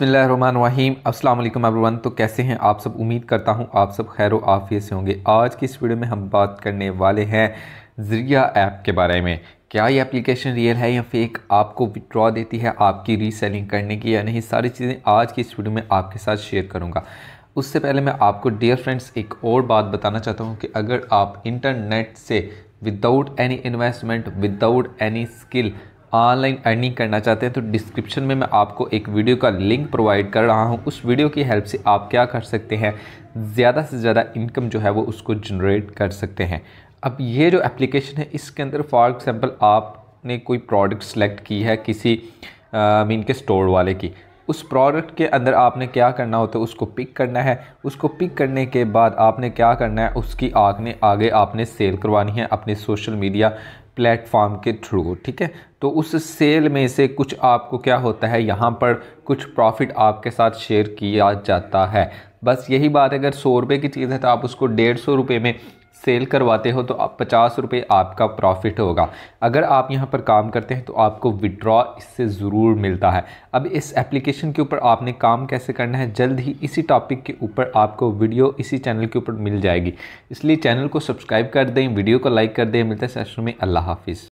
बसमिलीम अल्लाम अबरवान तो कैसे हैं आप सब उम्मीद करता हूं आप सब खैर आफियत से होंगे आज की इस वीडियो में हम बात करने वाले हैं ज़रिया ऐप के बारे में क्या ये एप्लीकेशन रियल है या फेक आपको विड्रॉ देती है आपकी रीसेलिंग करने की या नहीं सारी चीज़ें आज की इस वीडियो में आपके साथ शेयर करूँगा उससे पहले मैं आपको डियर फ्रेंड्स एक और बात बताना चाहता हूँ कि अगर आप इंटरनेट से without any investment without any skill online earning करना चाहते हैं तो डिस्क्रिप्शन में मैं आपको एक वीडियो का लिंक प्रोवाइड कर रहा हूँ उस वीडियो की हेल्प से आप क्या कर सकते हैं ज़्यादा से ज़्यादा इनकम जो है वो उसको जनरेट कर सकते हैं अब ये जो एप्लीकेशन है इसके अंदर फॉर एग्ज़ाम्पल आपने कोई प्रोडक्ट सेलेक्ट की है किसी मीन के स्टोर वाले की उस प्रोडक्ट के अंदर आपने क्या करना होता तो है उसको पिक करना है उसको पिक करने के बाद आपने क्या करना है उसकी आग ने आगे आपने सेल करवानी है अपने सोशल मीडिया प्लेटफॉर्म के थ्रू ठीक है तो उस सेल में से कुछ आपको क्या होता है यहाँ पर कुछ प्रॉफिट आपके साथ शेयर किया जाता है बस यही बात अगर सौ रुपये की चीज़ है तो आप उसको डेढ़ सौ रुपये में सेल करवाते हो तो आप पचास रुपये आपका प्रॉफिट होगा अगर आप यहाँ पर काम करते हैं तो आपको विड्रॉ इससे ज़रूर मिलता है अब इस एप्लीकेशन के ऊपर आपने काम कैसे करना है जल्द ही इसी टॉपिक के ऊपर आपको वीडियो इसी चैनल के ऊपर मिल जाएगी इसलिए चैनल को सब्सक्राइब कर दें वीडियो को लाइक कर दें मिलते हैं सेशन में अल्लाह हाफिज़